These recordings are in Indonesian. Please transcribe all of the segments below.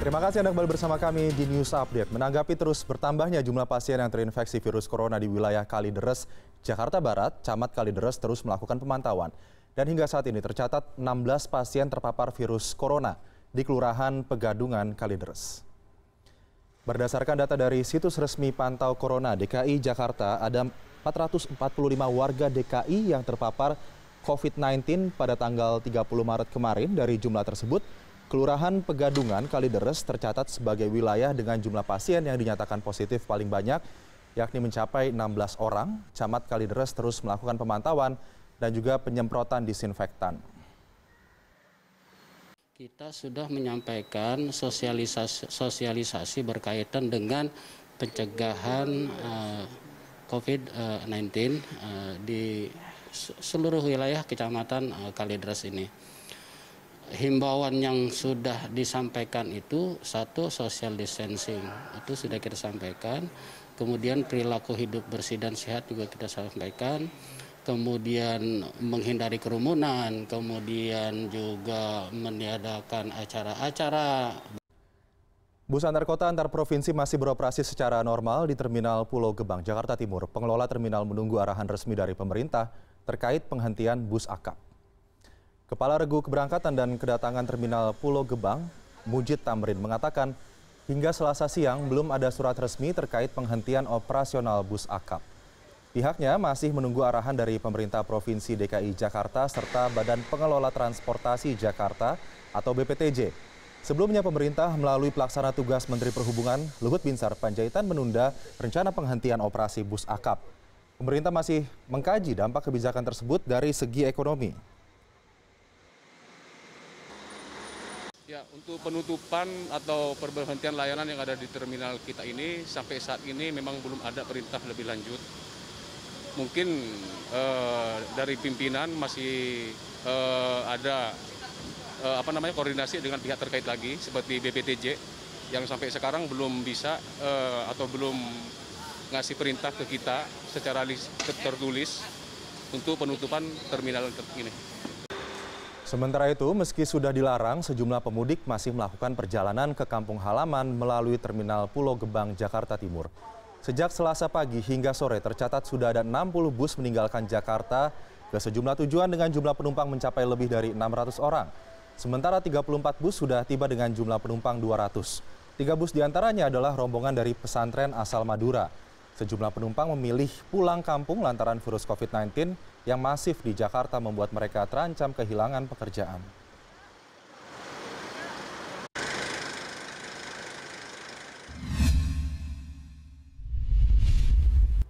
Terima kasih Anda kembali bersama kami di News Update. Menanggapi terus bertambahnya jumlah pasien yang terinfeksi virus corona di wilayah Kalideres, Jakarta Barat, Camat Kalideres terus melakukan pemantauan. Dan hingga saat ini tercatat 16 pasien terpapar virus corona di Kelurahan Pegadungan Kalideres. Berdasarkan data dari situs resmi Pantau Corona DKI Jakarta, ada 445 warga DKI yang terpapar COVID-19 pada tanggal 30 Maret kemarin dari jumlah tersebut Kelurahan Pegadungan Kalideres tercatat sebagai wilayah dengan jumlah pasien yang dinyatakan positif paling banyak, yakni mencapai 16 orang. Camat Kalideres terus melakukan pemantauan dan juga penyemprotan disinfektan. Kita sudah menyampaikan sosialisasi, sosialisasi berkaitan dengan pencegahan uh, COVID-19 uh, di seluruh wilayah kecamatan uh, Kalideres ini himbauan yang sudah disampaikan itu satu social distancing itu sudah kita sampaikan kemudian perilaku hidup bersih dan sehat juga kita sampaikan kemudian menghindari kerumunan kemudian juga meniadakan acara-acara Bus antar kota antar provinsi masih beroperasi secara normal di Terminal Pulau Gebang, Jakarta Timur. Pengelola terminal menunggu arahan resmi dari pemerintah terkait penghentian bus akap. Kepala Regu Keberangkatan dan Kedatangan Terminal Pulau Gebang, Mujid Tamrin, mengatakan hingga selasa siang belum ada surat resmi terkait penghentian operasional bus akap. Pihaknya masih menunggu arahan dari pemerintah Provinsi DKI Jakarta serta Badan Pengelola Transportasi Jakarta atau BPTJ. Sebelumnya pemerintah melalui pelaksana tugas Menteri Perhubungan Luhut Binsar Panjaitan menunda rencana penghentian operasi bus akap. Pemerintah masih mengkaji dampak kebijakan tersebut dari segi ekonomi. Ya, untuk penutupan atau perberhentian layanan yang ada di terminal kita ini sampai saat ini memang belum ada perintah lebih lanjut. Mungkin eh, dari pimpinan masih eh, ada eh, apa namanya koordinasi dengan pihak terkait lagi seperti BPTJ yang sampai sekarang belum bisa eh, atau belum ngasih perintah ke kita secara tertulis untuk penutupan terminal ini. Sementara itu, meski sudah dilarang, sejumlah pemudik masih melakukan perjalanan ke kampung halaman melalui Terminal Pulau Gebang, Jakarta Timur. Sejak selasa pagi hingga sore tercatat sudah ada 60 bus meninggalkan Jakarta ke sejumlah tujuan dengan jumlah penumpang mencapai lebih dari 600 orang. Sementara 34 bus sudah tiba dengan jumlah penumpang 200. Tiga bus diantaranya adalah rombongan dari pesantren asal Madura. Sejumlah penumpang memilih pulang kampung lantaran virus COVID-19 yang masif di Jakarta membuat mereka terancam kehilangan pekerjaan.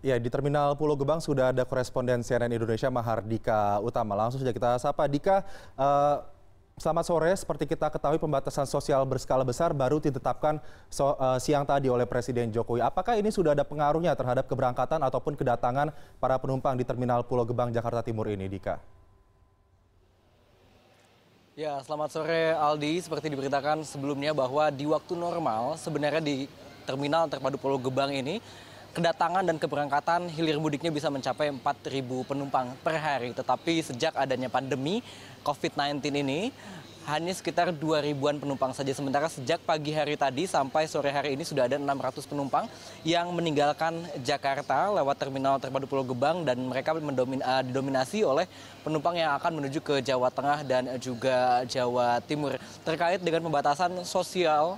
Ya, di Terminal Pulau Gebang sudah ada koresponden CNN Indonesia Mahardika Utama. Langsung saja kita sapa. Dika, uh, Selamat sore, seperti kita ketahui pembatasan sosial berskala besar baru ditetapkan so, uh, siang tadi oleh Presiden Jokowi. Apakah ini sudah ada pengaruhnya terhadap keberangkatan ataupun kedatangan para penumpang di Terminal Pulau Gebang, Jakarta Timur ini, Dika? Ya, selamat sore Aldi. Seperti diberitakan sebelumnya bahwa di waktu normal sebenarnya di Terminal Terpadu Pulau Gebang ini kedatangan dan keberangkatan hilir mudiknya bisa mencapai 4.000 penumpang per hari. Tetapi sejak adanya pandemi COVID-19 ini, hanya sekitar 2.000 ribuan penumpang saja. Sementara sejak pagi hari tadi sampai sore hari ini sudah ada 600 penumpang yang meninggalkan Jakarta lewat terminal terpadu Pulau Gebang dan mereka eh, didominasi oleh penumpang yang akan menuju ke Jawa Tengah dan juga Jawa Timur. Terkait dengan pembatasan sosial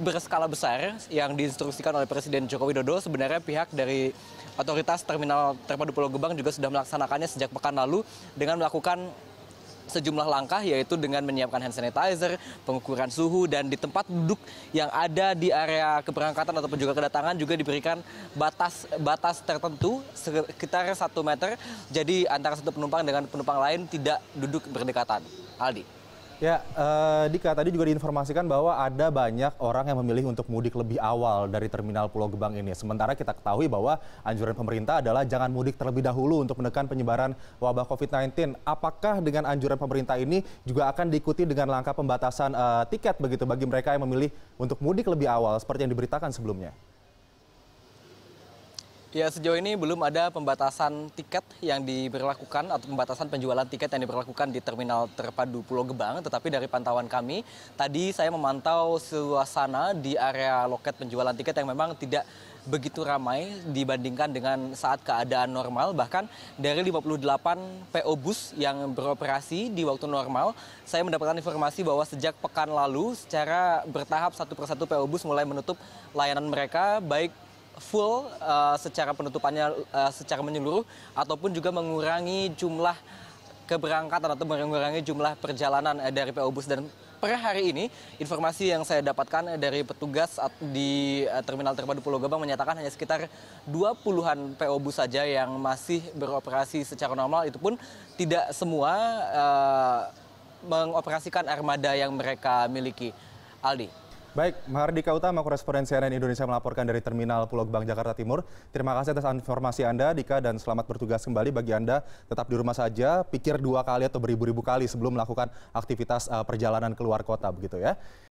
berskala besar yang diinstruksikan oleh Presiden Joko Widodo sebenarnya pihak dari otoritas terminal terpadu Pulau Gebang juga sudah melaksanakannya sejak pekan lalu dengan melakukan sejumlah langkah yaitu dengan menyiapkan hand sanitizer, pengukuran suhu dan di tempat duduk yang ada di area keberangkatan ataupun juga kedatangan juga diberikan batas batas tertentu sekitar 1 meter. Jadi antara satu penumpang dengan penumpang lain tidak duduk berdekatan. Aldi. Ya, eh, Dika, tadi juga diinformasikan bahwa ada banyak orang yang memilih untuk mudik lebih awal dari Terminal Pulau Gebang ini. Sementara kita ketahui bahwa anjuran pemerintah adalah jangan mudik terlebih dahulu untuk menekan penyebaran wabah COVID-19. Apakah dengan anjuran pemerintah ini juga akan diikuti dengan langkah pembatasan eh, tiket begitu bagi mereka yang memilih untuk mudik lebih awal seperti yang diberitakan sebelumnya? Ya, sejauh ini belum ada pembatasan tiket yang diberlakukan atau pembatasan penjualan tiket yang diberlakukan di terminal terpadu Pulau Gebang. Tetapi dari pantauan kami, tadi saya memantau suasana di area loket penjualan tiket yang memang tidak begitu ramai dibandingkan dengan saat keadaan normal. Bahkan dari 58 PO Bus yang beroperasi di waktu normal, saya mendapatkan informasi bahwa sejak pekan lalu secara bertahap satu persatu PO Bus mulai menutup layanan mereka, baik full uh, secara penutupannya uh, secara menyeluruh ataupun juga mengurangi jumlah keberangkatan atau mengurangi jumlah perjalanan eh, dari PO Bus dan per hari ini informasi yang saya dapatkan dari petugas di Terminal Terpadu Pulau Gebang menyatakan hanya sekitar 20-an PO Bus saja yang masih beroperasi secara normal itu pun tidak semua uh, mengoperasikan armada yang mereka miliki. Aldi. Baik, Mahardika Utama, korespondensi CNN Indonesia melaporkan dari Terminal Pulau Gebang, Jakarta Timur. Terima kasih atas informasi Anda, Dika, dan selamat bertugas kembali bagi Anda. Tetap di rumah saja, pikir dua kali atau beribu-ribu kali sebelum melakukan aktivitas uh, perjalanan keluar kota, begitu ya.